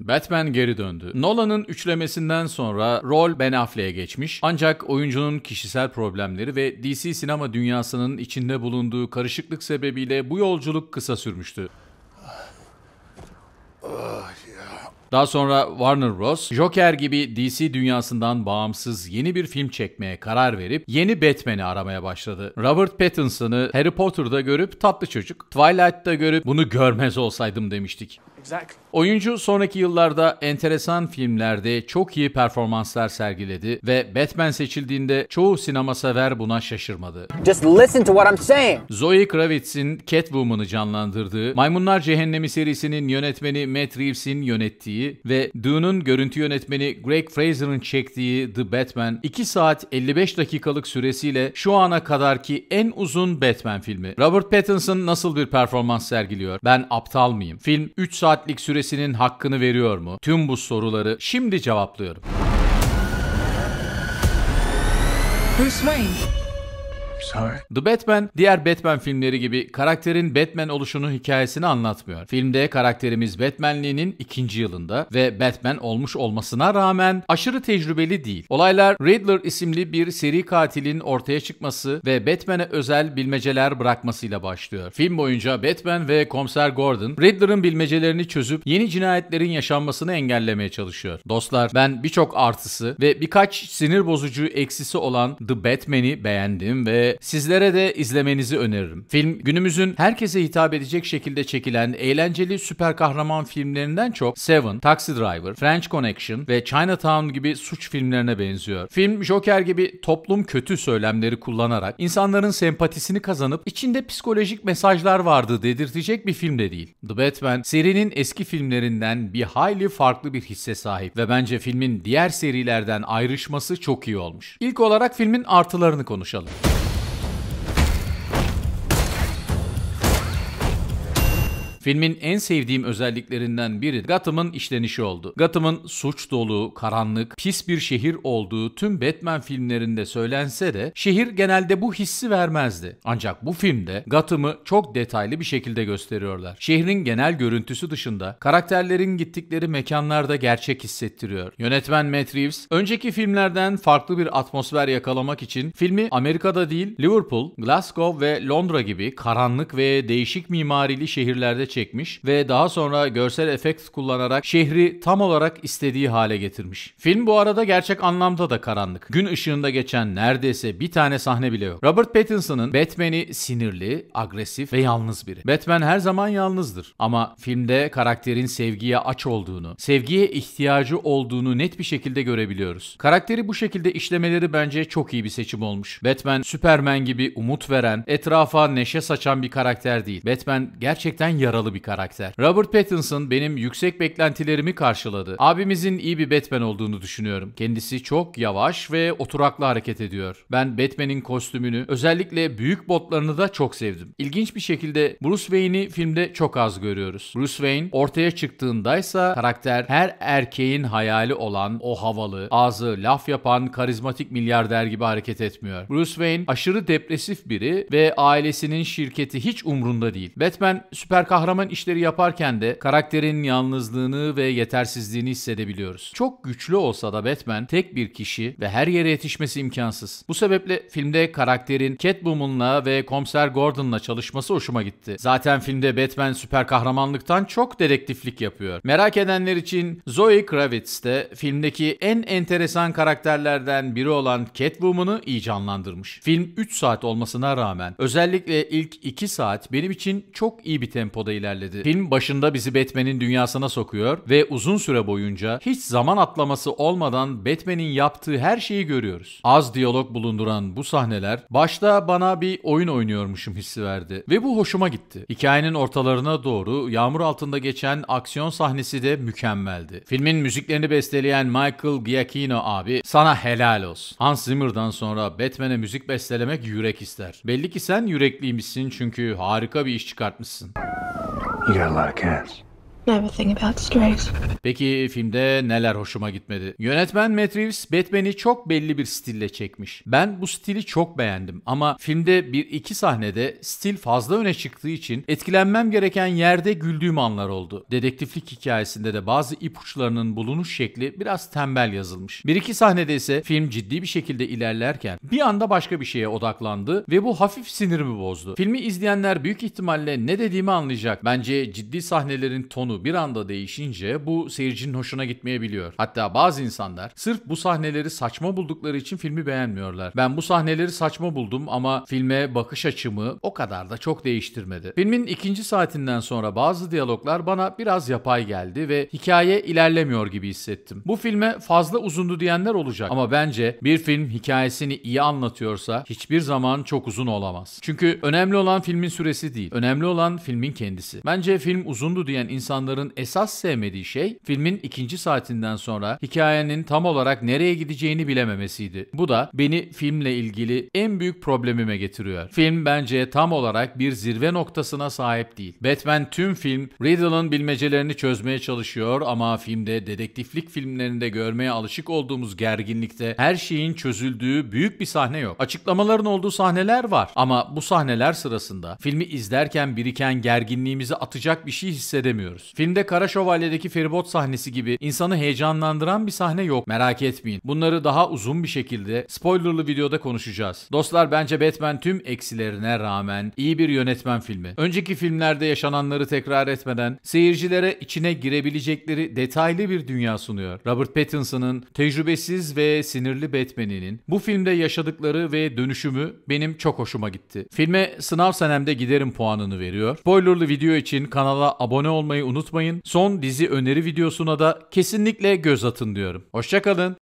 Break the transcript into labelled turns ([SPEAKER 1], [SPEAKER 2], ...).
[SPEAKER 1] Batman geri döndü. Nolan'ın üçlemesinden sonra rol Ben Affleck'e geçmiş ancak oyuncunun kişisel problemleri ve DC sinema dünyasının içinde bulunduğu karışıklık sebebiyle bu yolculuk kısa sürmüştü. Daha sonra Warner Bros. Joker gibi DC dünyasından bağımsız yeni bir film çekmeye karar verip yeni Batman'i aramaya başladı. Robert Pattinson'ı Harry Potter'da görüp tatlı çocuk, Twilight'da görüp bunu görmez olsaydım demiştik. Oyuncu sonraki yıllarda enteresan filmlerde çok iyi performanslar sergiledi ve Batman seçildiğinde çoğu sinema sever buna şaşırmadı. Just listen to what I'm saying. Zoe Kravitz'in Catwoman'ı canlandırdığı, Maymunlar Cehennemi serisinin yönetmeni Matt Reeves'in yönettiği ve Dune'un görüntü yönetmeni Greg Fraser'ın çektiği The Batman 2 saat 55 dakikalık süresiyle şu ana kadarki en uzun Batman filmi. Robert Pattinson nasıl bir performans sergiliyor? Ben aptal mıyım? Film 3 saat saatlik süresinin hakkını veriyor mu? Tüm bu soruları şimdi cevaplıyorum. Bruce Wayne The Batman, diğer Batman filmleri gibi karakterin Batman oluşunun hikayesini anlatmıyor. Filmde karakterimiz Batmanliğinin ikinci yılında ve Batman olmuş olmasına rağmen aşırı tecrübeli değil. Olaylar Riddler isimli bir seri katilin ortaya çıkması ve Batman'e özel bilmeceler bırakmasıyla başlıyor. Film boyunca Batman ve Komiser Gordon, Riddler'ın bilmecelerini çözüp yeni cinayetlerin yaşanmasını engellemeye çalışıyor. Dostlar ben birçok artısı ve birkaç sinir bozucu eksisi olan The Batman'i beğendim ve sizlere de izlemenizi öneririm. Film günümüzün herkese hitap edecek şekilde çekilen eğlenceli süper kahraman filmlerinden çok Seven, Taxi Driver, French Connection ve Chinatown gibi suç filmlerine benziyor. Film Joker gibi toplum kötü söylemleri kullanarak insanların sempatisini kazanıp içinde psikolojik mesajlar vardı dedirtecek bir film de değil. The Batman serinin eski filmlerinden bir hayli farklı bir hisse sahip ve bence filmin diğer serilerden ayrışması çok iyi olmuş. İlk olarak filmin artılarını konuşalım. Filmin en sevdiğim özelliklerinden biri Gotham'ın işlenişi oldu. Gotham'ın suç dolu, karanlık, pis bir şehir olduğu tüm Batman filmlerinde söylense de şehir genelde bu hissi vermezdi. Ancak bu filmde Gotham'ı çok detaylı bir şekilde gösteriyorlar. Şehrin genel görüntüsü dışında karakterlerin gittikleri mekanlarda gerçek hissettiriyor. Yönetmen Matt Reeves, önceki filmlerden farklı bir atmosfer yakalamak için filmi Amerika'da değil Liverpool, Glasgow ve Londra gibi karanlık ve değişik mimarili şehirlerde çekmiş ve daha sonra görsel efekt kullanarak şehri tam olarak istediği hale getirmiş. Film bu arada gerçek anlamda da karanlık. Gün ışığında geçen neredeyse bir tane sahne bile yok. Robert Pattinson'ın Batman'i sinirli, agresif ve yalnız biri. Batman her zaman yalnızdır ama filmde karakterin sevgiye aç olduğunu, sevgiye ihtiyacı olduğunu net bir şekilde görebiliyoruz. Karakteri bu şekilde işlemeleri bence çok iyi bir seçim olmuş. Batman, Superman gibi umut veren, etrafa neşe saçan bir karakter değil. Batman gerçekten yaralı numaralı bir karakter. Robert Pattinson benim yüksek beklentilerimi karşıladı. Abimizin iyi bir Batman olduğunu düşünüyorum. Kendisi çok yavaş ve oturaklı hareket ediyor. Ben Batman'in kostümünü, özellikle büyük botlarını da çok sevdim. İlginç bir şekilde Bruce Wayne'i filmde çok az görüyoruz. Bruce Wayne ortaya çıktığındaysa karakter her erkeğin hayali olan o havalı, ağzı laf yapan karizmatik milyarder gibi hareket etmiyor. Bruce Wayne aşırı depresif biri ve ailesinin şirketi hiç umrunda değil. Batman süper kahraman kahraman işleri yaparken de karakterin yalnızlığını ve yetersizliğini hissedebiliyoruz. Çok güçlü olsa da Batman tek bir kişi ve her yere yetişmesi imkansız. Bu sebeple filmde karakterin Catwoman'la ve Komiser Gordon'la çalışması hoşuma gitti. Zaten filmde Batman süper kahramanlıktan çok dedektiflik yapıyor. Merak edenler için Zoe Kravitz de filmdeki en enteresan karakterlerden biri olan Catwoman'ı iyi canlandırmış. Film 3 saat olmasına rağmen özellikle ilk 2 saat benim için çok iyi bir tempoda ilerledi. Film başında bizi Batman'in dünyasına sokuyor ve uzun süre boyunca hiç zaman atlaması olmadan Batman'in yaptığı her şeyi görüyoruz. Az diyalog bulunduran bu sahneler başta bana bir oyun oynuyormuşum hissi verdi ve bu hoşuma gitti. Hikayenin ortalarına doğru yağmur altında geçen aksiyon sahnesi de mükemmeldi. Filmin müziklerini besteleyen Michael Giacchino abi sana helal olsun. Hans Zimmer'dan sonra Batman'e müzik bestelemek yürek ister. Belli ki sen yürekliymişsin çünkü harika bir iş çıkartmışsın. You got a lot of cats. Peki filmde neler hoşuma gitmedi? Yönetmen Matt Reeves Batman'i çok belli bir stille çekmiş. Ben bu stili çok beğendim ama filmde bir iki sahnede stil fazla öne çıktığı için etkilenmem gereken yerde güldüğüm anlar oldu. Dedektiflik hikayesinde de bazı ipuçlarının bulunuş şekli biraz tembel yazılmış. Bir iki sahnede ise film ciddi bir şekilde ilerlerken bir anda başka bir şeye odaklandı ve bu hafif sinirimi bozdu. Filmi izleyenler büyük ihtimalle ne dediğimi anlayacak. Bence ciddi sahnelerin tonu tonu bir anda değişince bu seyircinin hoşuna gitmeyebiliyor. Hatta bazı insanlar sırf bu sahneleri saçma buldukları için filmi beğenmiyorlar. Ben bu sahneleri saçma buldum ama filme bakış açımı o kadar da çok değiştirmedi. Filmin ikinci saatinden sonra bazı diyaloglar bana biraz yapay geldi ve hikaye ilerlemiyor gibi hissettim. Bu filme fazla uzundu diyenler olacak ama bence bir film hikayesini iyi anlatıyorsa hiçbir zaman çok uzun olamaz. Çünkü önemli olan filmin süresi değil, önemli olan filmin kendisi. Bence film uzundu diyen insan insanların esas sevmediği şey filmin ikinci saatinden sonra hikayenin tam olarak nereye gideceğini bilememesiydi. Bu da beni filmle ilgili en büyük problemime getiriyor. Film bence tam olarak bir zirve noktasına sahip değil. Batman tüm film Riddle'ın bilmecelerini çözmeye çalışıyor ama filmde dedektiflik filmlerinde görmeye alışık olduğumuz gerginlikte her şeyin çözüldüğü büyük bir sahne yok. Açıklamaların olduğu sahneler var ama bu sahneler sırasında filmi izlerken biriken gerginliğimizi atacak bir şey hissedemiyoruz. Filmde Kara Şövalye'deki feribot sahnesi gibi insanı heyecanlandıran bir sahne yok. Merak etmeyin. Bunları daha uzun bir şekilde spoilerlı videoda konuşacağız. Dostlar bence Batman tüm eksilerine rağmen iyi bir yönetmen filmi. Önceki filmlerde yaşananları tekrar etmeden seyircilere içine girebilecekleri detaylı bir dünya sunuyor. Robert Pattinson'ın tecrübesiz ve sinirli Batman'inin bu filmde yaşadıkları ve dönüşümü benim çok hoşuma gitti. Filme sınav senemde giderim puanını veriyor. Spoilerlı video için kanala abone olmayı unutmayın unutmayın. Son dizi öneri videosuna da kesinlikle göz atın diyorum. Hoşçakalın.